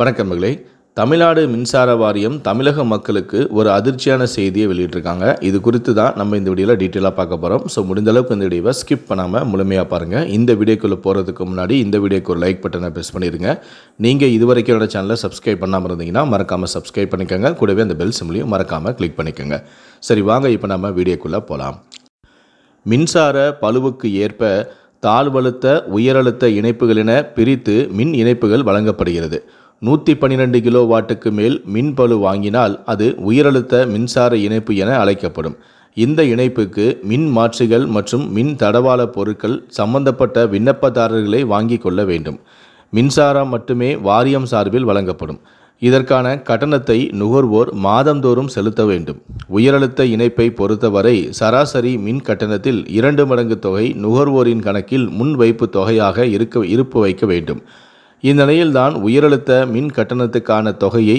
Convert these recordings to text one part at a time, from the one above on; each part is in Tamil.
வணக்கம் மகளே தமிழ்நாடு மின்சார வாரியம் தமிழக மக்களுக்கு ஒரு அதிர்ச்சியான செய்தியை வெளியிட்டிருக்காங்க இது குறித்து தான் நம்ம இந்த வீடியோவில் டீட்டெயிலாக பார்க்க போகிறோம் ஸோ முடிந்தளவுக்கு இந்த வீடியோவை ஸ்கிப் பண்ணாமல் முழுமையாக பாருங்கள் இந்த வீடியோக்குள்ளே போகிறதுக்கு முன்னாடி இந்த வீடியோக்கு ஒரு லைக் பட்டனை ப்ரெஸ் பண்ணிடுங்க நீங்கள் இதுவரைக்கும் என்னோட சேனலை சப்ஸ்கிரைப் பண்ணாமல் இருந்தீங்கன்னா மறக்காமல் சப்ஸ்கிரைப் பண்ணிக்கோங்க கூடவே அந்த பெல் சிம்லையும் மறக்காமல் கிளிக் பண்ணிக்கோங்க சரி வாங்க இப்போ நம்ம வீடியோக்குள்ளே போகலாம் மின்சார பழுவுக்கு ஏற்ப தாழ்வழுத்த உயரழுத்த இணைப்புகளின பிரித்து மின் இணைப்புகள் வழங்கப்படுகிறது நூற்றி பன்னிரெண்டு கிலோ வாட்டுக்கு மேல் மின்பழு வாங்கினால் அது உயரழுத்த மின்சார இணைப்பு என அழைக்கப்படும் இந்த இணைப்புக்கு மின் மாற்றிகள் மற்றும் மின் தடவாள பொருட்கள் சம்பந்தப்பட்ட விண்ணப்பதாரர்களை வாங்கிக் கொள்ள வேண்டும் மின்சாரம் மட்டுமே வாரியம் சார்பில் வழங்கப்படும் இதற்கான கட்டணத்தை நுகர்வோர் மாதந்தோறும் செலுத்த வேண்டும் உயரழுத்த இணைப்பை பொறுத்தவரை சராசரி மின் கட்டணத்தில் இரண்டு மடங்கு தொகை நுகர்வோரின் கணக்கில் முன்வைப்பு தொகையாக இருக்க இருப்பு வைக்க வேண்டும் இந்நிலையில்தான் உயரழுத்த மின் கட்டணத்துக்கான தொகையை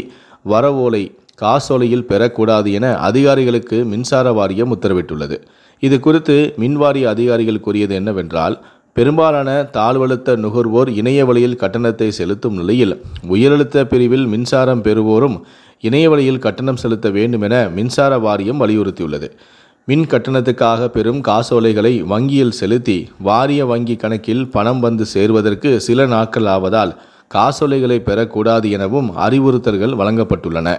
வரவோலை காசோலையில் பெறக்கூடாது என அதிகாரிகளுக்கு மின்சார வாரியம் உத்தரவிட்டுள்ளது இது குறித்து மின்வாரிய அதிகாரிகள் கூறியது என்னவென்றால் பெரும்பாலான தாழ்வழுத்த நுகர்வோர் இணைய வழியில் கட்டணத்தை செலுத்தும் நிலையில் உயிரழுத்த பிரிவில் மின்சாரம் பெறுவோரும் இணைய வழியில் கட்டணம் செலுத்த வேண்டும் என மின்சார வாரியம் வலியுறுத்தியுள்ளது மின் கட்டணத்துக்காக பெறும் காசோலைகளை வங்கியில் செலுத்தி வாரிய வங்கி கணக்கில் பணம் வந்து சேர்வதற்கு சில நாட்கள் ஆவதால் காசோலைகளை பெறக்கூடாது எனவும் அறிவுறுத்தல்கள் வழங்கப்பட்டுள்ளன